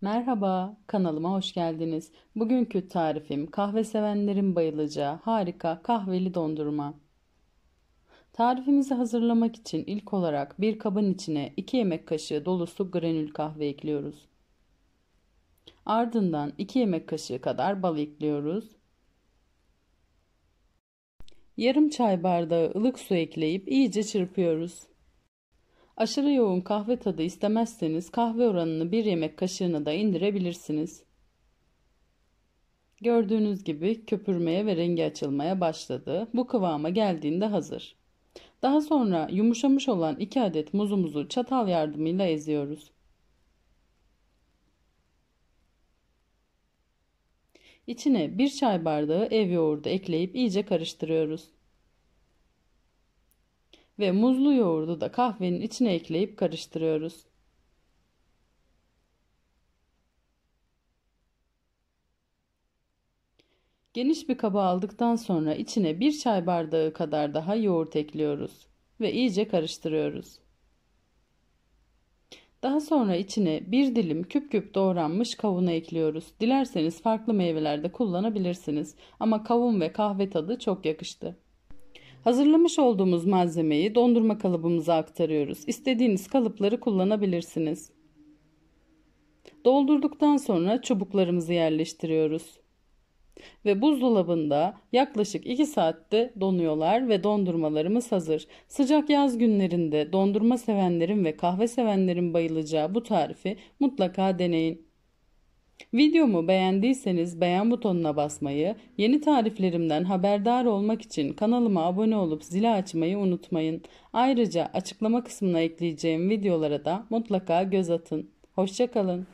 Merhaba, kanalıma hoş geldiniz. Bugünkü tarifim kahve sevenlerin bayılacağı harika kahveli dondurma. Tarifimizi hazırlamak için ilk olarak bir kabın içine 2 yemek kaşığı dolusu granül kahve ekliyoruz. Ardından 2 yemek kaşığı kadar bal ekliyoruz. Yarım çay bardağı ılık su ekleyip iyice çırpıyoruz. Aşırı yoğun kahve tadı istemezseniz kahve oranını bir yemek kaşığına da indirebilirsiniz. Gördüğünüz gibi köpürmeye ve rengi açılmaya başladı. Bu kıvama geldiğinde hazır. Daha sonra yumuşamış olan 2 adet muzumuzu çatal yardımıyla eziyoruz. İçine 1 çay bardağı ev yoğurdu ekleyip iyice karıştırıyoruz ve muzlu yoğurdu da kahvenin içine ekleyip karıştırıyoruz. Geniş bir kaba aldıktan sonra içine bir çay bardağı kadar daha yoğurt ekliyoruz ve iyice karıştırıyoruz. Daha sonra içine bir dilim küp küp doğranmış kavunu ekliyoruz. Dilerseniz farklı meyvelerde kullanabilirsiniz ama kavun ve kahve tadı çok yakıştı. Hazırlamış olduğumuz malzemeyi dondurma kalıbımıza aktarıyoruz. İstediğiniz kalıpları kullanabilirsiniz. Doldurduktan sonra çubuklarımızı yerleştiriyoruz. Ve buzdolabında yaklaşık 2 saatte donuyorlar ve dondurmalarımız hazır. Sıcak yaz günlerinde dondurma sevenlerin ve kahve sevenlerin bayılacağı bu tarifi mutlaka deneyin. Videomu beğendiyseniz beğen butonuna basmayı, yeni tariflerimden haberdar olmak için kanalıma abone olup zili açmayı unutmayın. Ayrıca açıklama kısmına ekleyeceğim videolara da mutlaka göz atın. Hoşçakalın.